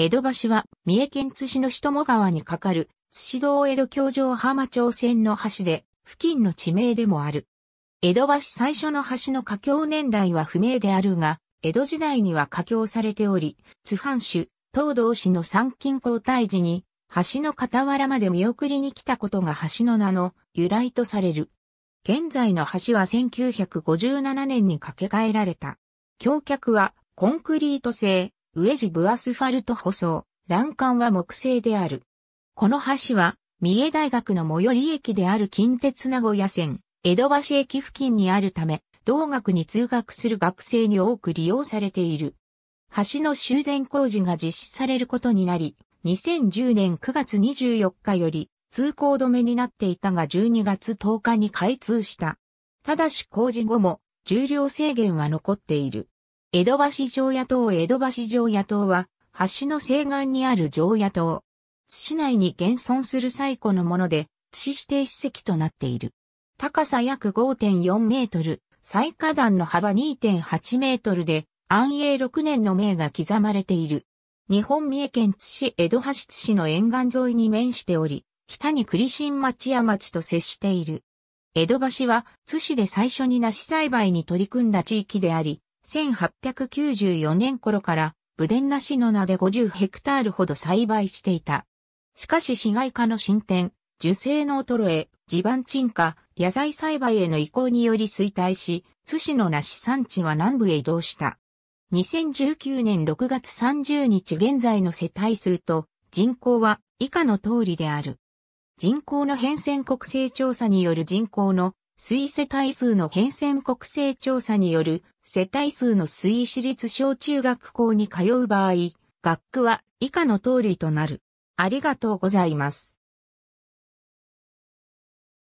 江戸橋は、三重県津市の下川に架かる、津市道江戸橋上浜町線の橋で、付近の地名でもある。江戸橋最初の橋の架橋年代は不明であるが、江戸時代には架橋されており、津藩主、東道氏の参勤交代時に、橋の傍らまで見送りに来たことが橋の名の由来とされる。現在の橋は1957年に架け替えられた。橋脚はコンクリート製、上地部アスファルト舗装、欄干は木製である。この橋は、三重大学の最寄り駅である近鉄名古屋線、江戸橋駅付近にあるため、同学に通学する学生に多く利用されている。橋の修繕工事が実施されることになり、2010年9月24日より通行止めになっていたが12月10日に開通した。ただし工事後も重量制限は残っている。江戸橋城野島江戸橋城野島は、橋の西岸にある城野島。津市内に現存する最古のもので、津市指定史跡となっている。高さ約5.4メートル、最下段の幅2.8メートルで、安永6年の名が刻まれている。日本三重県津市江戸橋津市の沿岸沿いに面しており、北に栗新町や町と接している。江戸橋は津市で最初に梨栽培に取り組んだ地域であり、1894年頃からブデンナシの名で50ヘクタールほど栽培していた。しかし市街化の進展、樹勢の衰え、地盤沈下、野菜栽培への移行により衰退し、津市の梨産地は南部へ移動した。2019年6月30日現在の世帯数と人口は以下の通りである。人口の変遷国勢調査による人口の推世帯数の変遷国勢調査による世帯数の推移私立小中学校に通う場合、学区は以下の通りとなる。ありがとうございます。